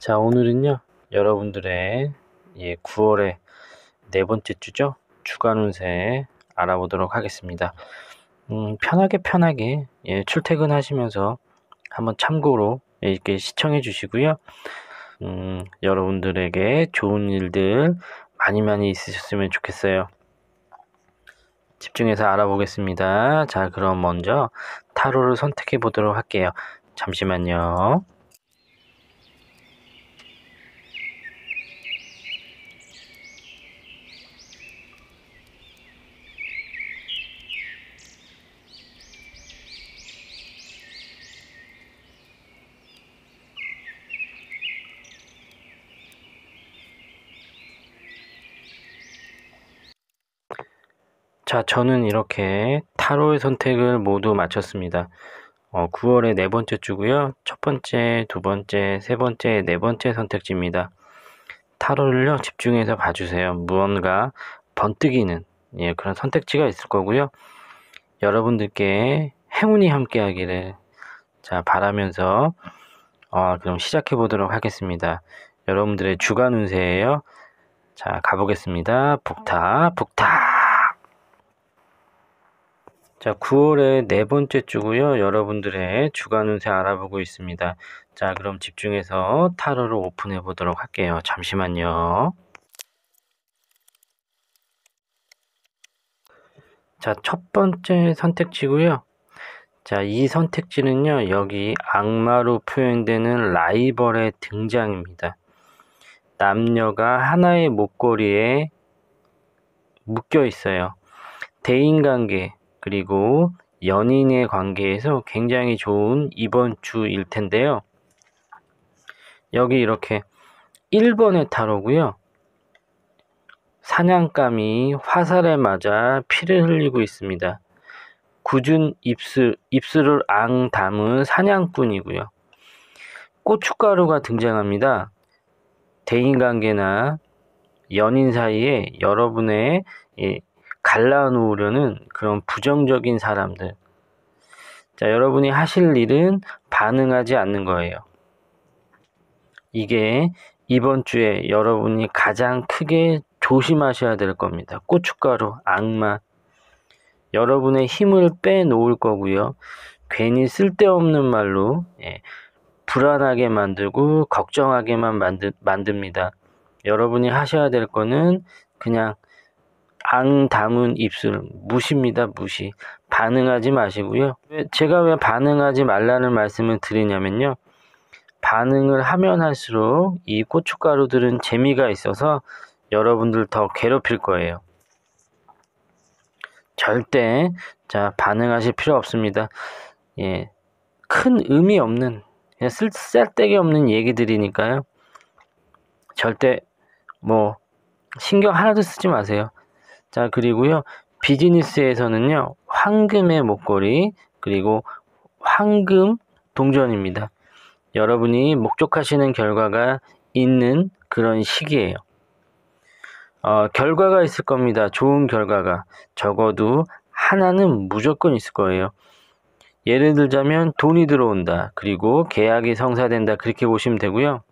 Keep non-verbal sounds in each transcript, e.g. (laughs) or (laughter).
자 오늘은요 여러분들의 예, 9월의 네 번째 주죠 주간 운세 알아보도록 하겠습니다 음, 편하게 편하게 예, 출퇴근하시면서 한번 참고로 예, 이렇게 시청해 주시고요 음, 여러분들에게 좋은 일들 많이 많이 있으셨으면 좋겠어요 집중해서 알아보겠습니다 자 그럼 먼저 타로를 선택해 보도록 할게요 잠시만요 자, 저는 이렇게 타로의 선택을 모두 마쳤습니다. 어, 9월의 네 번째 주고요. 첫 번째, 두 번째, 세 번째, 네 번째 선택지입니다. 타로를요, 집중해서 봐주세요. 무언가 번뜩이는 예, 그런 선택지가 있을 거고요. 여러분들께 행운이 함께하기를 자 바라면서 어, 그럼 시작해 보도록 하겠습니다. 여러분들의 주간 운세예요. 자 가보겠습니다. 북타 북타 자, 9월의 네 번째 주고요. 여러분들의 주간 운세 알아보고 있습니다. 자, 그럼 집중해서 타로를 오픈해 보도록 할게요. 잠시만요. 자, 첫 번째 선택지고요. 자, 이 선택지는요. 여기 악마로 표현되는 라이벌의 등장입니다. 남녀가 하나의 목걸이에 묶여 있어요. 대인관계, 그리고 연인의 관계에서 굉장히 좋은 이번 주일 텐데요. 여기 이렇게 1번의 타로고요. 사냥감이 화살에 맞아 피를 흘리고 있습니다. 굳은 입술, 입술을 앙 담은 사냥꾼이고요. 고춧가루가 등장합니다. 대인관계나 연인 사이에 여러분의 갈라놓으려는 그런 부정적인 사람들. 자, 여러분이 하실 일은 반응하지 않는 거예요. 이게 이번 주에 여러분이 가장 크게 조심하셔야 될 겁니다. 고춧가루, 악마. 여러분의 힘을 빼놓을 거고요. 괜히 쓸데없는 말로 예, 불안하게 만들고 걱정하게만 만드, 만듭니다. 여러분이 하셔야 될 거는 그냥 앙 담은 입술 무시입니다 무시 반응하지 마시고요 제가 왜 반응하지 말라는 말씀을 드리냐면요 반응을 하면 할수록 이 고춧가루들은 재미가 있어서 여러분들 더 괴롭힐 거예요 절대 자 반응하실 필요 없습니다 예큰 의미 없는 쓸, 쓸데기 없는 얘기들이니까요 절대 뭐 신경 하나도 쓰지 마세요 자, 그리고요. 비즈니스에서는요. 황금의 목걸이 그리고 황금 동전입니다. 여러분이 목적하시는 결과가 있는 그런 시기예요. 어, 결과가 있을 겁니다. 좋은 결과가. 적어도 하나는 무조건 있을 거예요. 예를 들자면 돈이 들어온다. 그리고 계약이 성사된다. 그렇게 보시면 되고요.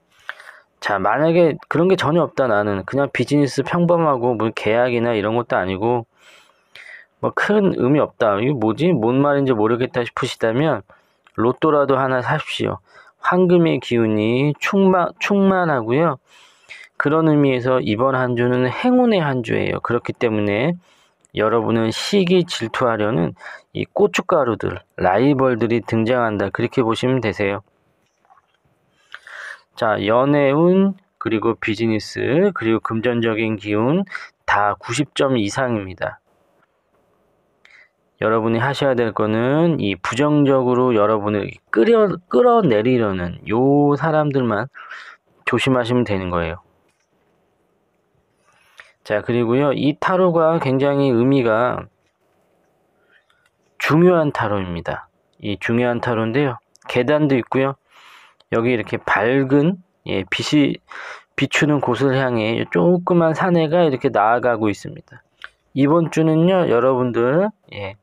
자, 만약에 그런 게 전혀 없다, 나는. 그냥 비즈니스 평범하고, 뭐 계약이나 이런 것도 아니고, 뭐 큰 의미 없다. 이게 뭐지? 뭔 말인지 모르겠다 싶으시다면, 로또라도 하나 사십시오. 황금의 기운이 충만, 충만하고요. 그런 의미에서 이번 한 주는 행운의 한 주예요. 그렇기 때문에 여러분은 시기 질투하려는 이 고춧가루들, 라이벌들이 등장한다. 그렇게 보시면 되세요. 자, 연애운, 그리고 비즈니스, 그리고 금전적인 기운 다 90점 이상입니다. 여러분이 하셔야 될 거는 이 부정적으로 여러분을 끌어, 끌어내리려는 요 사람들만 조심하시면 되는 거예요. 자, 그리고요. 이 타로가 굉장히 의미가 중요한 타로입니다. 이 중요한 타로인데요. 계단도 있고요. 여기 이렇게 밝은 예, 빛이 비추는 곳을 향해 조그만 사내가 이렇게 나아가고 있습니다. 이번 주는요, 여러분들, 예,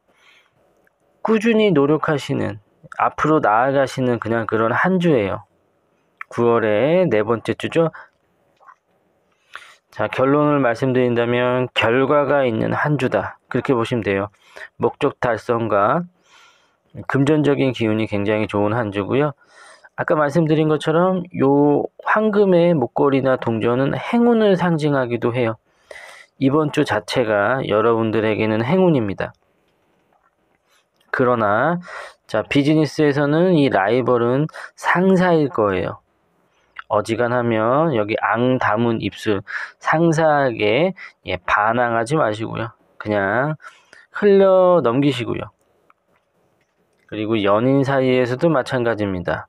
꾸준히 노력하시는, 앞으로 나아가시는 그냥 그런 한 주예요. 9월의 네 번째 주죠. 자, 결론을 말씀드린다면 결과가 있는 한 주다. 그렇게 보시면 돼요. 목적 달성과 금전적인 기운이 굉장히 좋은 한 주고요. 아까 말씀드린 것처럼 요 황금의 목걸이나 동전은 행운을 상징하기도 해요. 이번 주 자체가 여러분들에게는 행운입니다. 그러나 자, 비즈니스에서는 이 라이벌은 상사일 거예요. 어지간하면 여기 앙 담은 입술 상사하게 예, 반항하지 마시고요. 그냥 흘러 넘기시고요. 그리고 연인 사이에서도 마찬가지입니다.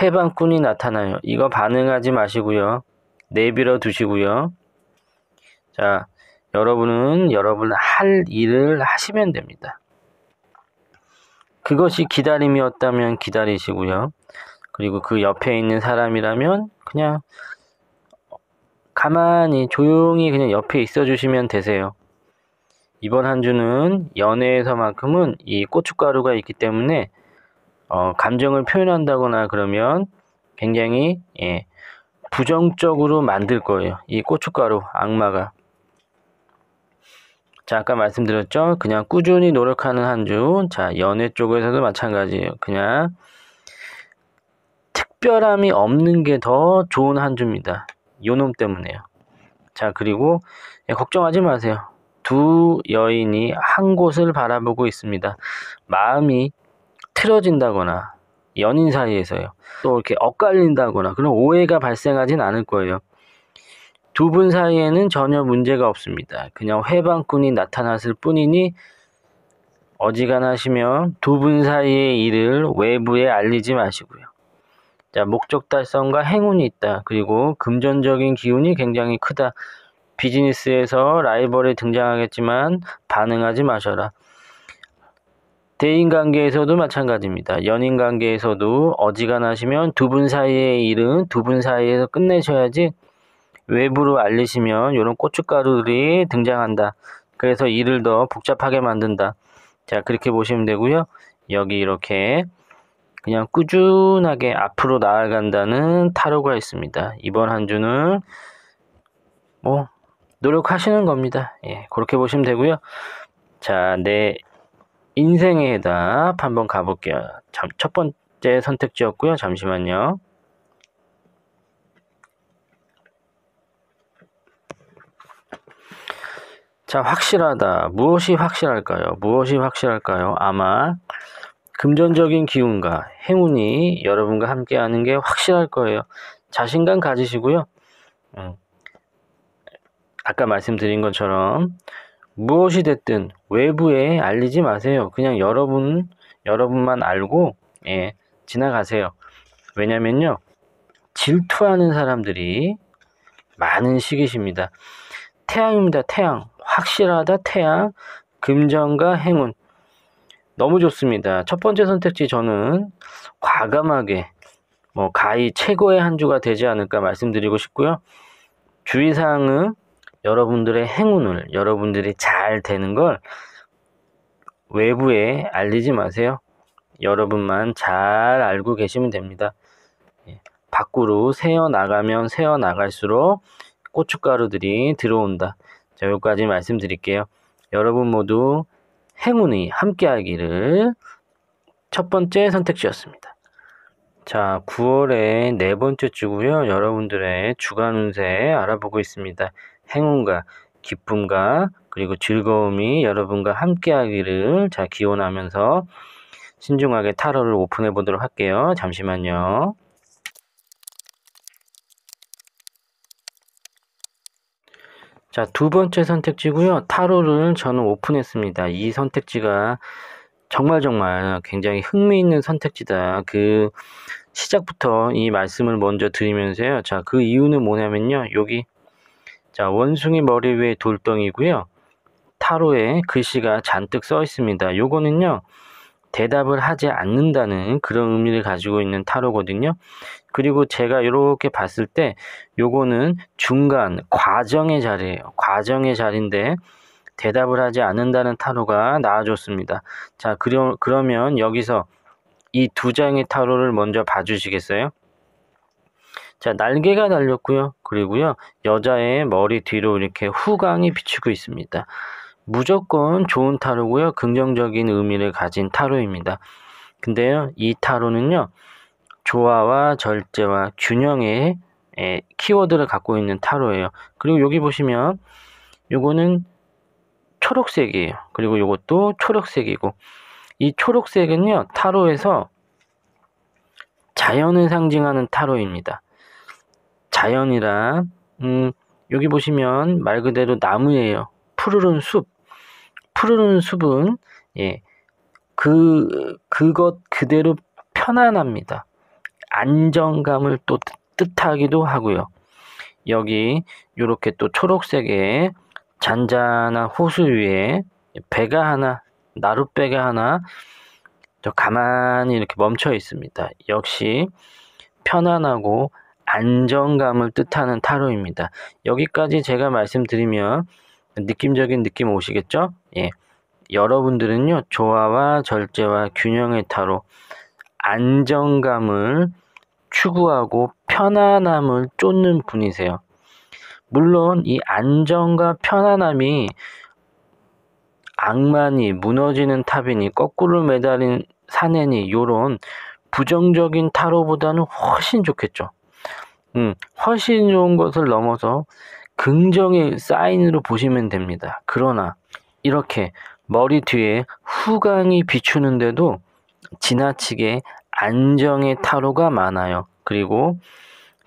해방꾼이 나타나요. 이거 반응하지 마시고요. 내비려 두시고요. 자, 여러분은 여러분 할 일을 하시면 됩니다. 그것이 기다림이었다면 기다리시고요. 그리고 그 옆에 있는 사람이라면 그냥 가만히 조용히 그냥 옆에 있어 주시면 되세요. 이번 한 주는 연애에서만큼은 이 고춧가루가 있기 때문에 어, 감정을 표현한다거나 그러면 굉장히 예, 부정적으로 만들 거예요. 이 고춧가루 악마가. 자, 아까 말씀드렸죠? 그냥 꾸준히 노력하는 한 주. 자, 연애 쪽에서도 마찬가지예요. 그냥 특별함이 없는 게 더 좋은 한 주입니다. 요놈 때문에요. 자, 그리고 예, 걱정하지 마세요. 두 여인이 한 곳을 바라보고 있습니다. 마음이 틀어진다거나 연인 사이에서요. 또 이렇게 엇갈린다거나 그런 오해가 발생하진 않을 거예요. 두 분 사이에는 전혀 문제가 없습니다. 그냥 회방꾼이 나타났을 뿐이니 어지간하시면 두 분 사이의 일을 외부에 알리지 마시고요. 자, 목적 달성과 행운이 있다. 그리고 금전적인 기운이 굉장히 크다. 비즈니스에서 라이벌이 등장하겠지만 반응하지 마셔라. 대인 관계에서도 마찬가지입니다. 연인 관계에서도 어지간하시면 두 분 사이의 일은 두 분 사이에서 끝내셔야지 외부로 알리시면 이런 고춧가루들이 등장한다. 그래서 일을 더 복잡하게 만든다. 자, 그렇게 보시면 되고요. 여기 이렇게 그냥 꾸준하게 앞으로 나아간다는 타로가 있습니다. 이번 한 주는 뭐 노력하시는 겁니다. 예, 그렇게 보시면 되고요. 자, 내 네. 인생의 해답 한번 가볼게요. 첫 번째 선택지였고요. 잠시만요. 자, 확실하다. 무엇이 확실할까요? 무엇이 확실할까요? 아마 금전적인 기운과 행운이 여러분과 함께하는 게 확실할 거예요. 자신감 가지시고요. 음, 아까 말씀드린 것처럼 무엇이 됐든 외부에 알리지 마세요. 그냥 여러분, 여러분만 알고, 예, 지나가세요. 왜냐면요, 질투하는 사람들이 많은 시기십니다. 태양입니다, 태양. 확실하다, 태양. 금전과 행운. 너무 좋습니다. 첫 번째 선택지 저는 과감하게, 뭐, 가히 최고의 한 주가 되지 않을까 말씀드리고 싶고요. 주의사항은 여러분들의 행운을, 여러분들이 잘 되는 걸 외부에 알리지 마세요. 여러분만 잘 알고 계시면 됩니다. 예, 밖으로 새어 나가면 새어 나갈수록 고춧가루들이 들어온다. 자, 여기까지 말씀드릴게요. 여러분 모두 행운이 함께하기를 첫 번째 선택지였습니다. 자, 9월의 네 번째 주고요. 여러분들의 주간 운세 알아보고 있습니다. 행운과 기쁨과 그리고 즐거움이 여러분과 함께하기를 자 기원하면서 신중하게 타로를 오픈해 보도록 할게요. 잠시만요. 자, 두 번째 선택지고요. 타로를 저는 오픈했습니다. 이 선택지가 정말 정말 굉장히 흥미있는 선택지다. 그 시작부터 이 말씀을 먼저 드리면서요. 자, 그 이유는 뭐냐면요. 여기 자, 원숭이 머리 위에 돌덩이고요. 타로에 글씨가 잔뜩 써 있습니다. 요거는요. 대답을 하지 않는다는 그런 의미를 가지고 있는 타로거든요. 그리고 제가 이렇게 봤을 때 요거는 중간 과정의 자리예요. 과정의 자리인데 대답을 하지 않는다는 타로가 나와줬습니다. 자, 그러, 그러면 여기서 이 두 장의 타로를 먼저 봐주시겠어요? 자, 날개가 달렸고요. 그리고요, 여자의 머리 뒤로 이렇게 후광이 비치고 있습니다. 무조건 좋은 타로고요, 긍정적인 의미를 가진 타로입니다. 근데요, 이 타로는요, 조화와 절제와 균형의 키워드를 갖고 있는 타로예요. 그리고 여기 보시면, 요거는 초록색이에요. 그리고 요것도 초록색이고, 이 초록색은요, 타로에서 자연을 상징하는 타로입니다. 자연이라 음, 여기 보시면 말 그대로 나무예요. 푸르른 숲. 푸르른 숲은 예. 그 그것 그대로 편안합니다. 안정감을 또 뜻하기도 하고요. 여기 이렇게 또 초록색의 잔잔한 호수 위에 배가 하나 나룻배가 하나 저 가만히 이렇게 멈춰 있습니다. 역시 편안하고 안정감을 뜻하는 타로입니다. 여기까지 제가 말씀드리면 느낌적인 느낌 오시겠죠? 예. 여러분들은요, 조화와 절제와 균형의 타로, 안정감을 추구하고 편안함을 쫓는 분이세요. 물론 이 안정과 편안함이 악마니 무너지는 탑이니 거꾸로 매달린 사내니 요런 부정적인 타로보다는 훨씬 좋겠죠. 음, 훨씬 좋은 것을 넘어서 긍정의 사인으로 보시면 됩니다. 그러나 이렇게 머리 뒤에 후광이 비추는데도 지나치게 안정의 타로가 많아요. 그리고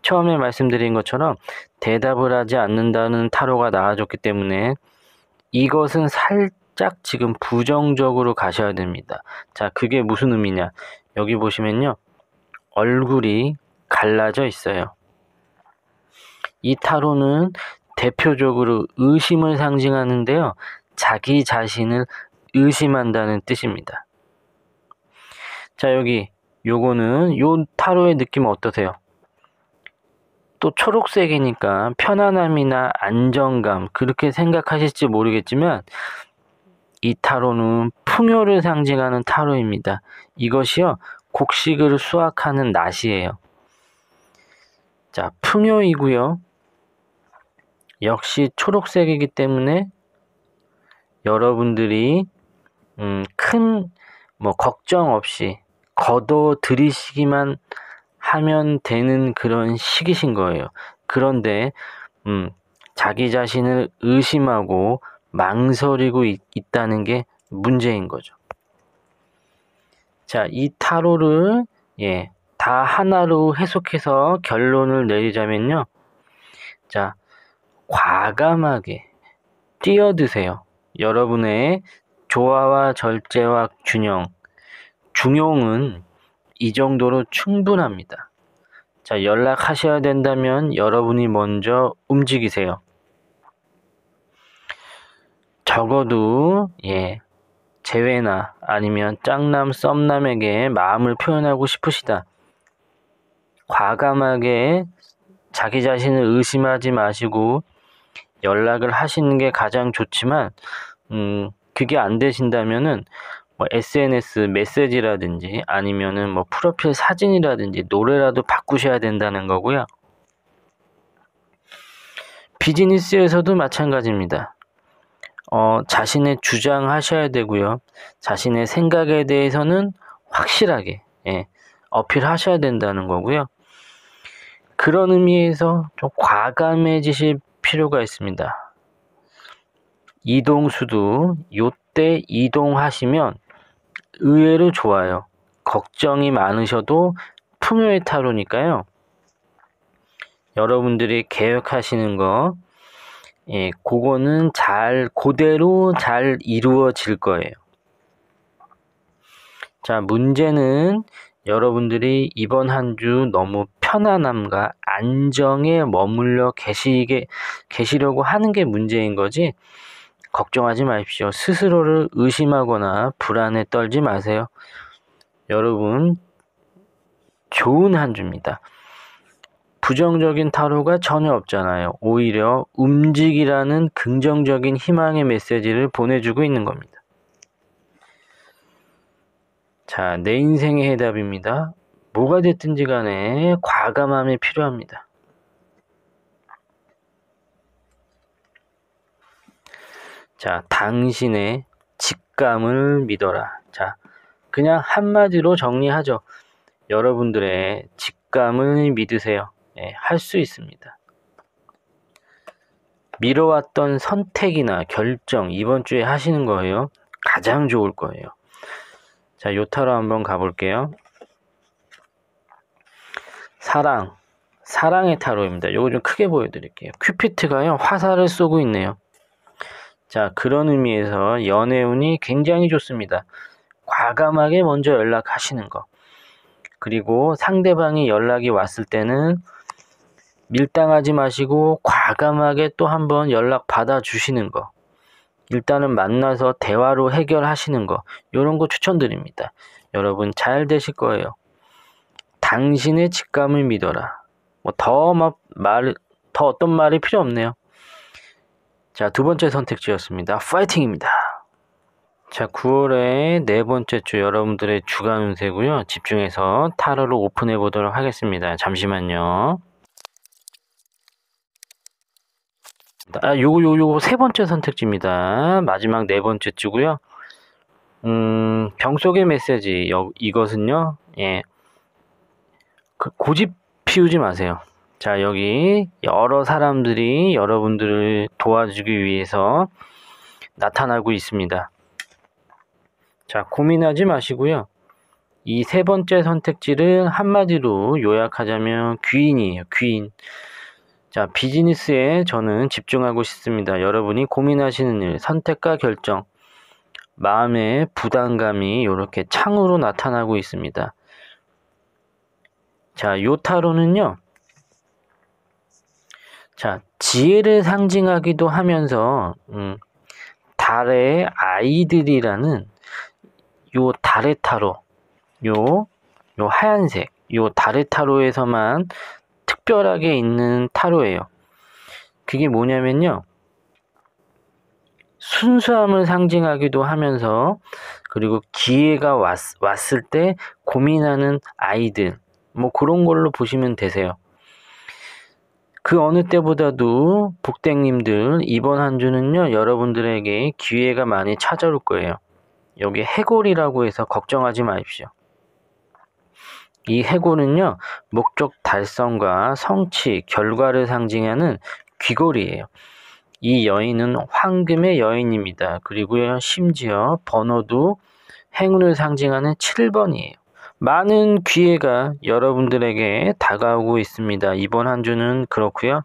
처음에 말씀드린 것처럼 대답을 하지 않는다는 타로가 나와줬기 때문에 이것은 살짝 지금 부정적으로 가셔야 됩니다. 자, 그게 무슨 의미냐? 여기 보시면요. 얼굴이 갈라져 있어요. 이 타로는 대표적으로 의심을 상징하는데요. 자기 자신을 의심한다는 뜻입니다. 자, 여기 요거는 요 타로의 느낌 어떠세요? 또 초록색이니까 편안함이나 안정감 그렇게 생각하실지 모르겠지만 이 타로는 풍요를 상징하는 타로입니다. 이것이요 곡식을 수확하는 낫이에요. 자 풍요이고요. 역시 초록색이기 때문에 여러분들이 음, 큰뭐 걱정 없이 걷어 들이시기만 하면 되는 그런 시기신 거예요. 그런데 음, 자기 자신을 의심하고 망설이고 있, 있다는 게 문제인 거죠. 자, 이 타로를 예, 다 하나로 해석해서 결론을 내리자면요. 자, 과감하게 뛰어드세요. 여러분의 조화와 절제와 균형, 중용은 이 정도로 충분합니다. 자, 연락하셔야 된다면 여러분이 먼저 움직이세요. 적어도, 예, 재회나 아니면 짱남 썸남에게 마음을 표현하고 싶으시다. 과감하게 자기 자신을 의심하지 마시고 연락을 하시는 게 가장 좋지만 음 그게 안 되신다면은 뭐 SNS 메시지라든지 아니면은 뭐 프로필 사진이라든지 노래라도 바꾸셔야 된다는 거고요. 비즈니스에서도 마찬가지입니다. 어, 자신의 주장하셔야 되고요. 자신의 생각에 대해서는 확실하게 예, 어필하셔야 된다는 거고요. 그런 의미에서 좀 과감해지실 필요가 있습니다. 이동수도 요때 이동하시면 의외로 좋아요. 걱정이 많으셔도 풍요의 타로니까요. 여러분들이 계획하시는 거, 예, 그거는 잘, 그대로 잘 이루어질 거예요. 자, 문제는 여러분들이 이번 한 주 너무 편안함과 안정에 머물러 계시게, 계시려고 하는 게 문제인 거지, 걱정하지 마십시오. 스스로를 의심하거나 불안에 떨지 마세요. 여러분, 좋은 한 주입니다. 부정적인 타로가 전혀 없잖아요. 오히려 움직이라는 긍정적인 희망의 메시지를 보내주고 있는 겁니다. 자, 내 인생의 해답입니다. 뭐가 됐든지 간에 과감함이 필요합니다. 자, 당신의 직감을 믿어라. 자, 그냥 한마디로 정리하죠. 여러분들의 직감을 믿으세요. 네, 예, 할 수 있습니다. 미뤄왔던 선택이나 결정 이번 주에 하시는 거예요. 가장 좋을 거예요. 자, 요타로 한번 가볼게요. 사랑, 사랑의 타로입니다. 요거좀 크게 보여드릴게요. 큐피트가요, 화살을 쏘고 있네요. 자, 그런 의미에서 연애운이 굉장히 좋습니다. 과감하게 먼저 연락하시는 거. 그리고 상대방이 연락이 왔을 때는 밀당하지 마시고 과감하게 또 한번 연락 받아 주시는 거. 일단은 만나서 대화로 해결하시는 거. 요런거 추천드립니다. 여러분 잘 되실 거예요. 당신의 직감을 믿어라. 뭐더 말, 더 어떤 말이 필요 없네요. 자, 두 번째 선택지였습니다. 파이팅입니다. 자, 9월의 네 번째 주 여러분들의 주간 운세고요. 집중해서 타로로 오픈해 보도록 하겠습니다. 잠시만요. 아, 요거 요거 요거 세 번째 선택지입니다. 마지막 네 번째 주고요. 음, 병 속의 메시지 여, 이것은요. 예, 그 고집 피우지 마세요. 자, 여기 여러 사람들이 여러분들을 도와주기 위해서 나타나고 있습니다. 자, 고민하지 마시고요. 이 세 번째 선택지를 한마디로 요약하자면 귀인이에요. 귀인. 자, 비즈니스에 저는 집중하고 싶습니다. 여러분이 고민하시는 일, 선택과 결정, 마음의 부담감이 이렇게 창으로 나타나고 있습니다. 자, 요타로는요. 자, 지혜를 상징하기도 하면서 음, 달의 아이들이라는 요 달의 타로 요 요 하얀색 요 달의 타로에서만 특별하게 있는 타로예요. 그게 뭐냐면요. 순수함을 상징하기도 하면서 그리고 기회가 왔, 왔을 때 고민하는 아이들 뭐 그런 걸로 보시면 되세요. 그 어느 때보다도 북땡님들 이번 한 주는요 여러분들에게 기회가 많이 찾아올 거예요. 여기 해골이라고 해서 걱정하지 마십시오. 이 해골은요 목적 달성과 성취 결과를 상징하는 귀걸이에요. 이 여인은 황금의 여인입니다. 그리고요 심지어 번호도 행운을 상징하는 7번이에요. 많은 기회가 여러분들에게 다가오고 있습니다. 이번 한 주는 그렇고요.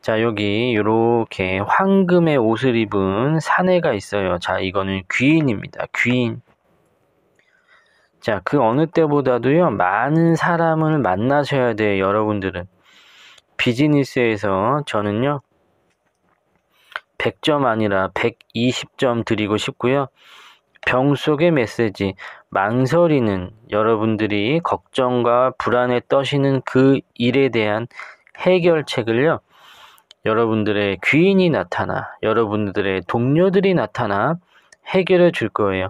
자 여기 이렇게 황금의 옷을 입은 사내가 있어요. 자 이거는 귀인입니다. 귀인. 자그 어느 때보다도요 많은 사람을 만나셔야 돼요. 여러분들은 비즈니스에서 저는요 100점 아니라 120점 드리고 싶고요. 병 속의 메시지 망설이는 여러분들이 걱정과 불안에 떠시는 그 일에 대한 해결책을요. 여러분들의 귀인이 나타나, 여러분들의 동료들이 나타나 해결해 줄 거예요.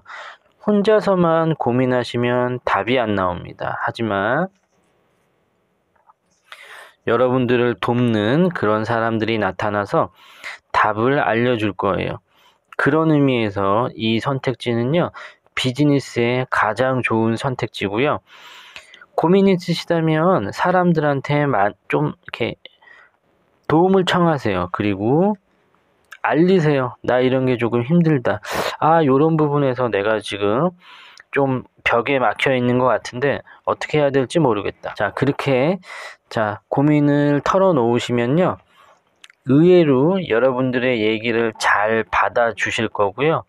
혼자서만 고민하시면 답이 안 나옵니다. 하지만 여러분들을 돕는 그런 사람들이 나타나서 답을 알려줄 거예요. 그런 의미에서 이 선택지는요, 비즈니스에 가장 좋은 선택지고요. 고민 있으시다면 사람들한테 좀 이렇게 도움을 청하세요. 그리고 알리세요. 나 이런 게 조금 힘들다. 아, 이런 부분에서 내가 지금 좀 벽에 막혀 있는 것 같은데 어떻게 해야 될지 모르겠다. 자, 그렇게 자, 고민을 털어놓으시면요. 의외로 여러분들의 얘기를 잘 받아주실 거고요.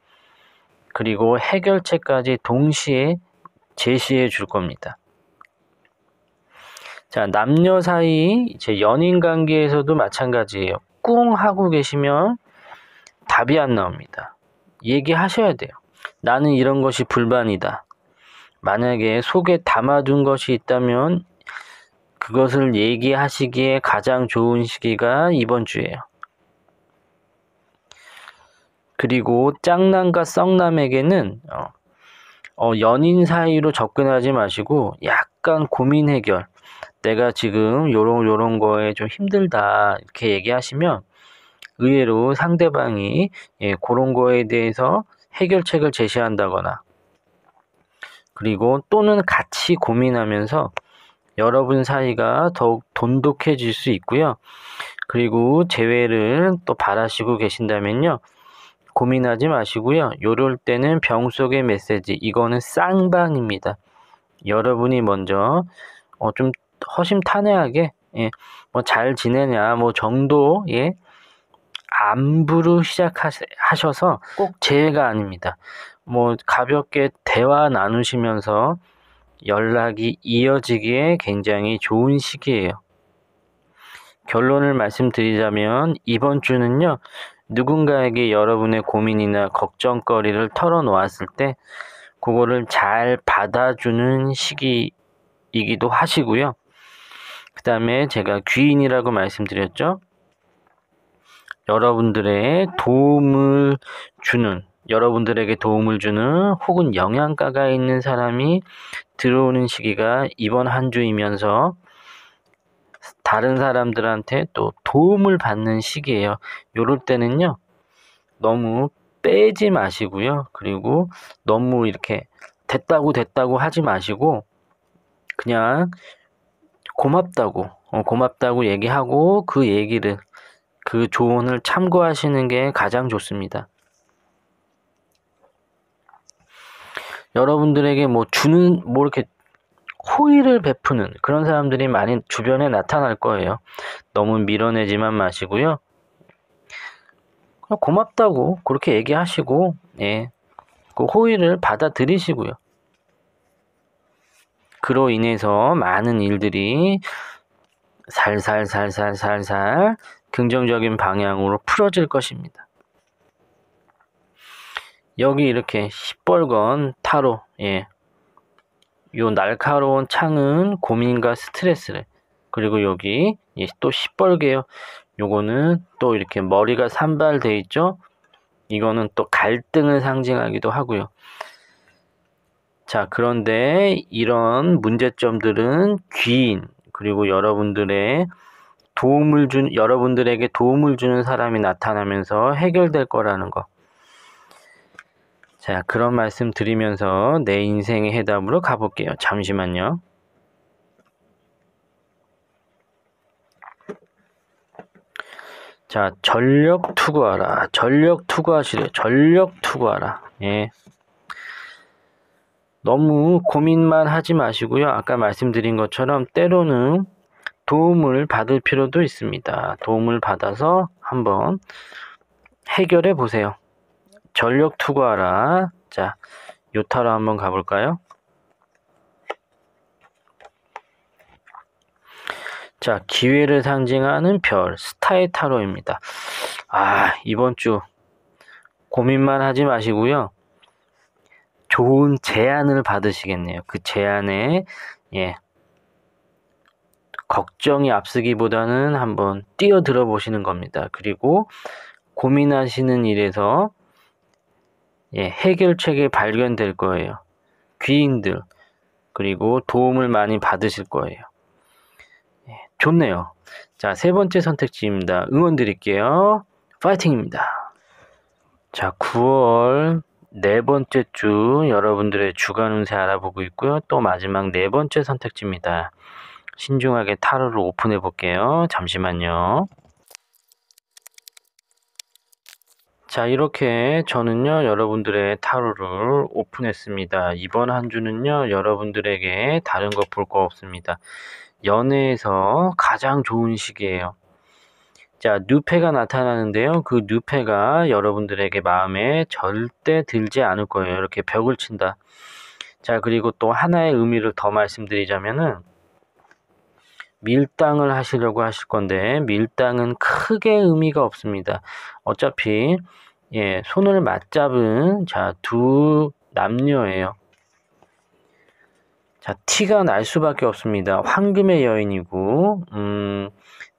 그리고 해결책까지 동시에 제시해 줄 겁니다. 자, 남녀 사이 제 연인 관계에서도 마찬가지예요. 꿍 하고 계시면 답이 안 나옵니다. 얘기하셔야 돼요. 나는 이런 것이 불만이다. 만약에 속에 담아둔 것이 있다면 그것을 얘기하시기에 가장 좋은 시기가 이번 주예요. 그리고 짝남과 썸남에게는 어, 어, 연인 사이로 접근하지 마시고 약간 고민 해결 내가 지금 요런 요런 거에 좀 힘들다 이렇게 얘기하시면 의외로 상대방이 예, 그런 거에 대해서 해결책을 제시한다거나 그리고 또는 같이 고민하면서 여러분 사이가 더욱 돈독해질 수 있고요. 그리고 재회를 또 바라시고 계신다면요. 고민하지 마시고요. 요럴 때는 병 속의 메시지 이거는 쌍방입니다. 여러분이 먼저 어, 좀 허심탄회하게 예, 뭐잘 지내냐 뭐 정도 예 안부로 시작하셔서 꼭제가 아닙니다. 뭐 가볍게 대화 나누시면서 연락이 이어지기에 굉장히 좋은 시기예요. 결론을 말씀드리자면 이번 주는요. 누군가에게 여러분의 고민이나 걱정거리를 털어놓았을 때 그거를 잘 받아주는 시기이기도 하시고요. 그 다음에 제가 귀인이라고 말씀드렸죠. 여러분들의 도움을 주는, 여러분들에게 도움을 주는 혹은 영양가가 있는 사람이 들어오는 시기가 이번 한 주이면서 다른 사람들한테 또 도움을 받는 시기예요. 요럴 때는요. 너무 빼지 마시고요. 그리고 너무 이렇게 됐다고 됐다고 하지 마시고 그냥 고맙다고 어, 고맙다고 얘기하고 그 얘기를 그 조언을 참고하시는 게 가장 좋습니다. 여러분들에게 뭐 주는 뭐 이렇게 호의를 베푸는 그런 사람들이 많이 주변에 나타날 거예요. 너무 밀어내지만 마시고요. 고맙다고 그렇게 얘기하시고, 예. 그 호의를 받아들이시고요. 그로 인해서 많은 일들이 살살살살살살 긍정적인 방향으로 풀어질 것입니다. 여기 이렇게 시뻘건 타로, 예, 요 날카로운 창은 고민과 스트레스를 그리고 여기 또 시뻘개요. 요거는 또 이렇게 머리가 산발돼 있죠. 이거는 또 갈등을 상징하기도 하고요. 자, 그런데 이런 문제점들은 귀인 그리고 여러분들의 도움을 준 여러분들에게 도움을 주는 사람이 나타나면서 해결될 거라는 거. 자, 그런 말씀 드리면서 내 인생의 해답으로 가볼게요. 잠시만요. 자, 전력 투구하라. 전력 투구하시래. 전력 투구하라. 예. 너무 고민만 하지 마시고요. 아까 말씀드린 것처럼 때로는 도움을 받을 필요도 있습니다. 도움을 받아서 한번 해결해 보세요. 전력 투구하라. 자, 요타로 한번 가볼까요? 자, 기회를 상징하는 별, 스타의 타로입니다. 아, 이번 주 고민만 하지 마시고요. 좋은 제안을 받으시겠네요. 그 제안에, 예. 걱정이 앞서기보다는 한번 뛰어들어 보시는 겁니다. 그리고 고민하시는 일에서 예, 해결책이 발견될 거예요. 귀인들 그리고 도움을 많이 받으실 거예요. 예, 좋네요. 자, 세 번째 선택지입니다. 응원 드릴게요. 파이팅입니다. 자, 9월 네 번째 주 여러분들의 주간 운세 알아보고 있고요. 또 마지막 네 번째 선택지입니다. 신중하게 타로를 오픈해 볼게요. 잠시만요. 자 이렇게 저는요 여러분들의 타로를 오픈했습니다 이번 한 주는요 여러분들에게 다른 거 볼거 거 없습니다 연애에서 가장 좋은 시기예요 자누페가 나타나는데요 그누페가 여러분들에게 마음에 절대 들지 않을 거예요 이렇게 벽을 친다 자 그리고 또 하나의 의미를 더 말씀드리자면은 밀당을 하시려고 하실 건데 밀당은 크게 의미가 없습니다. 어차피 예, 손을 맞잡은 자, 두 남녀예요. 자, 티가 날 수밖에 없습니다. 황금의 여인이고 음,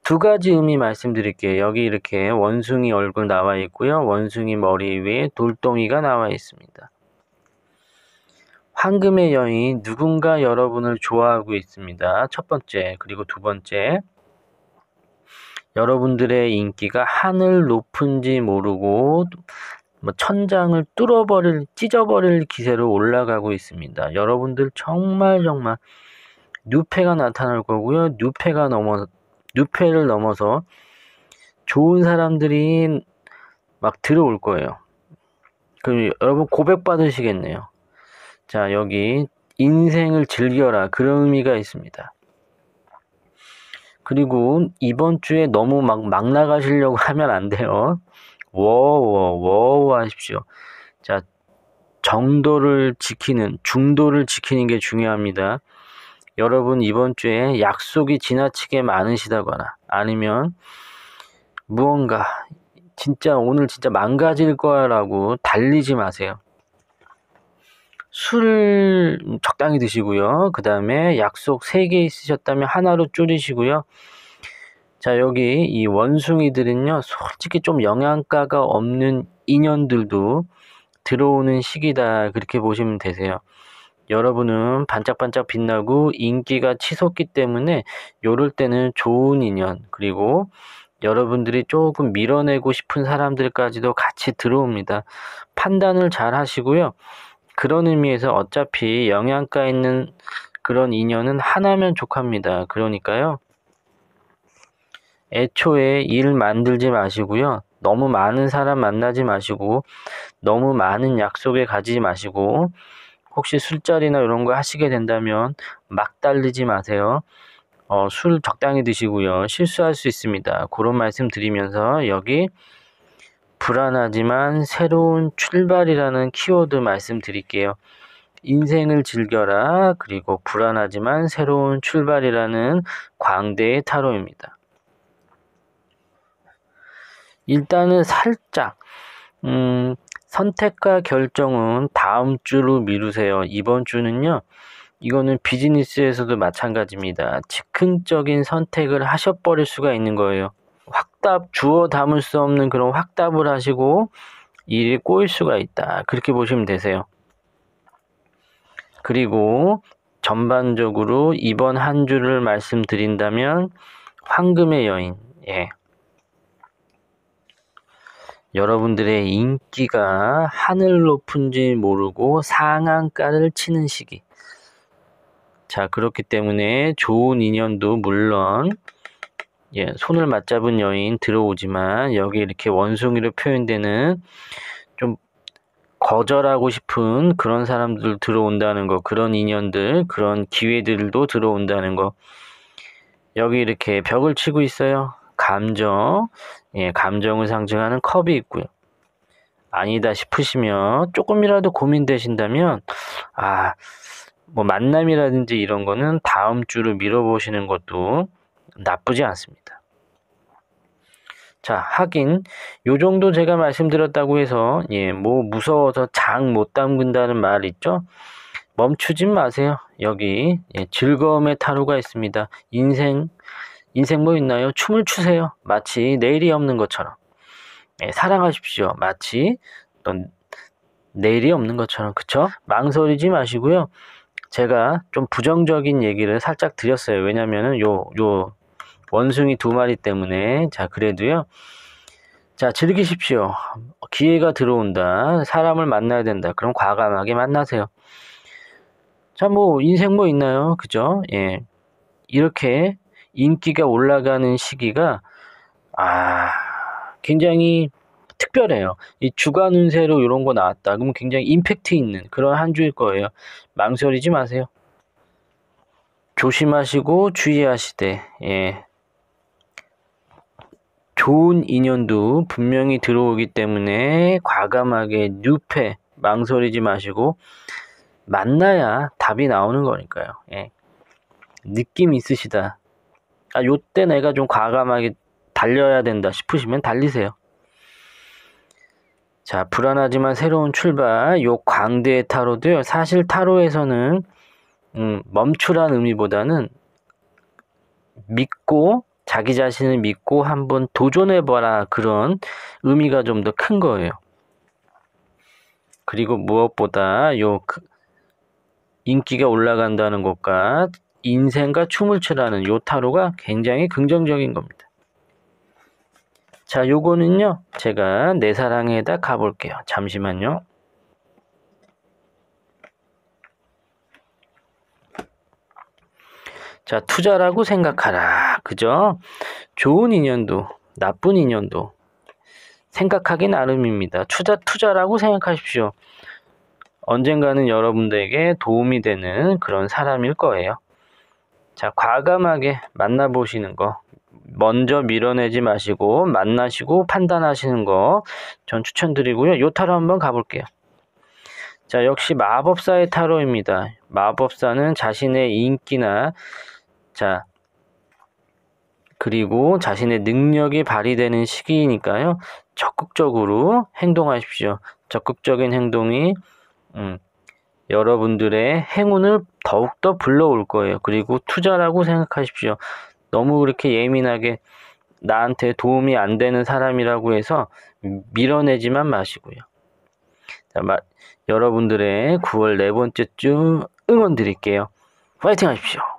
두 가지 의미 말씀드릴게요. 여기 이렇게 원숭이 얼굴 나와 있고요. 원숭이 머리 위에 돌덩이가 나와 있습니다. 황금의 여인 누군가 여러분을 좋아하고 있습니다. 첫 번째 그리고 두 번째 여러분들의 인기가 하늘 높은지 모르고 뭐 천장을 뚫어버릴 찢어버릴 기세로 올라가고 있습니다. 여러분들 정말 정말 누패가 나타날 거고요. 누패가 넘어 누패를 넘어서 좋은 사람들이 막 들어올 거예요. 그럼 여러분 고백 받으시겠네요. 자, 여기 인생을 즐겨라. 그런 의미가 있습니다. 그리고 이번 주에 너무 막, 막 나가시려고 (laughs) 하면 안 돼요. 워워, 워워 하십시오. 자, 정도를 지키는, 중도를 지키는 게 중요합니다. 여러분 이번 주에 약속이 지나치게 많으시다거나 아니면 무언가 진짜 오늘 진짜 망가질 거야 라고 달리지 마세요. 술 적당히 드시고요. 그 다음에 약속 3개 있으셨다면 하나로 줄이시고요. 자, 여기 이 원숭이들은요, 솔직히 좀 영양가가 없는 인연들도 들어오는 시기다. 그렇게 보시면 되세요. 여러분은 반짝반짝 빛나고 인기가 치솟기 때문에 요럴 때는 좋은 인연, 그리고 여러분들이 조금 밀어내고 싶은 사람들까지도 같이 들어옵니다. 판단을 잘 하시고요. 그런 의미에서 어차피 영양가 있는 그런 인연은 하나면 족합니다. 그러니까요. 애초에 일 만들지 마시고요. 너무 많은 사람 만나지 마시고, 너무 많은 약속에 가지 마시고, 혹시 술자리나 이런 거 하시게 된다면 막 달리지 마세요. 어, 술 적당히 드시고요. 실수할 수 있습니다. 그런 말씀 드리면서 여기 불안하지만 새로운 출발이라는 키워드 말씀드릴게요. 인생을 즐겨라 그리고 불안하지만 새로운 출발이라는 광대의 타로입니다. 일단은 살짝 음, 선택과 결정은 다음 주로 미루세요. 이번 주는요. 이거는 비즈니스에서도 마찬가지입니다. 즉흥적인 선택을 하셔버릴 수가 있는 거예요. 확답, 주어 담을 수 없는 그런 확답을 하시고 일이 꼬일 수가 있다. 그렇게 보시면 되세요. 그리고 전반적으로 이번 한 주를 말씀드린다면 황금의 여인. 예. 여러분들의 인기가 하늘 높은지 모르고 상한가를 치는 시기. 자, 그렇기 때문에 좋은 인연도 물론 예, 손을 맞잡은 여인 들어오지만 여기 이렇게 원숭이로 표현되는 좀 거절하고 싶은 그런 사람들 들어온다는 거, 그런 인연들, 그런 기회들도 들어온다는 거. 여기 이렇게 벽을 치고 있어요. 감정, 예, 감정을 상징하는 컵이 있고요. 아니다 싶으시면 조금이라도 고민되신다면 아, 뭐 만남이라든지 이런 거는 다음 주로 미뤄보시는 것도 나쁘지 않습니다. 자, 하긴 요 정도 제가 말씀드렸다고 해서 예, 뭐 무서워서 장 못 담근다는 말 있죠? 멈추진 마세요. 여기 예, 즐거움의 타로가 있습니다. 인생 인생 뭐 있나요? 춤을 추세요. 마치 내일이 없는 것처럼. 예, 사랑하십시오. 마치 내일이 없는 것처럼 그쵸? 망설이지 마시고요. 제가 좀 부정적인 얘기를 살짝 드렸어요. 왜냐면은 요요 원숭이 두 마리 때문에 자 그래도요 자 즐기십시오 기회가 들어온다 사람을 만나야 된다 그럼 과감하게 만나세요 자 뭐 인생 뭐 있나요 그죠 예 이렇게 인기가 올라가는 시기가 아 굉장히 특별해요. 이 주간 운세로 이런 거 나왔다. 그러면 굉장히 임팩트 있는 그런 한 주일 거예요. 망설이지 마세요. 조심하시고 주의하시되, 예. 좋은 인연도 분명히 들어오기 때문에 과감하게 누페 망설이지 마시고 만나야 답이 나오는 거니까요. 예. 느낌 있으시다. 아, 요때 내가 좀 과감하게 달려야 된다 싶으시면 달리세요. 자, 불안하지만 새로운 출발. 요 광대의 타로도요. 사실 타로에서는 음, 멈추란 의미보다는 믿고 자기 자신을 믿고 한번 도전해봐라 그런 의미가 좀 더 큰 거예요. 그리고 무엇보다 요 인기가 올라간다는 것과 인생과 춤을 추라는 요 타로가 굉장히 긍정적인 겁니다. 자, 요거는요, 제가 내 사랑에다 가볼게요. 잠시만요. 자, 투자라고 생각하라. 그죠? 좋은 인연도, 나쁜 인연도 생각하기 나름입니다. 투자, 투자라고 생각하십시오. 언젠가는 여러분들에게 도움이 되는 그런 사람일 거예요. 자, 과감하게 만나보시는 거. 먼저 밀어내지 마시고, 만나시고, 판단하시는 거 전 추천드리고요. 요 타로 한번 가볼게요. 자, 역시 마법사의 타로입니다. 마법사는 자신의 인기나 자, 그리고 자신의 능력이 발휘되는 시기니까요. 적극적으로 행동하십시오. 적극적인 행동이 음, 여러분들의 행운을 더욱더 불러올 거예요. 그리고 투자라고 생각하십시오. 너무 그렇게 예민하게 나한테 도움이 안 되는 사람이라고 해서 밀어내지만 마시고요. 자, 마, 여러분들의 9월 네 번째 주 응원 드릴게요. 파이팅 하십시오.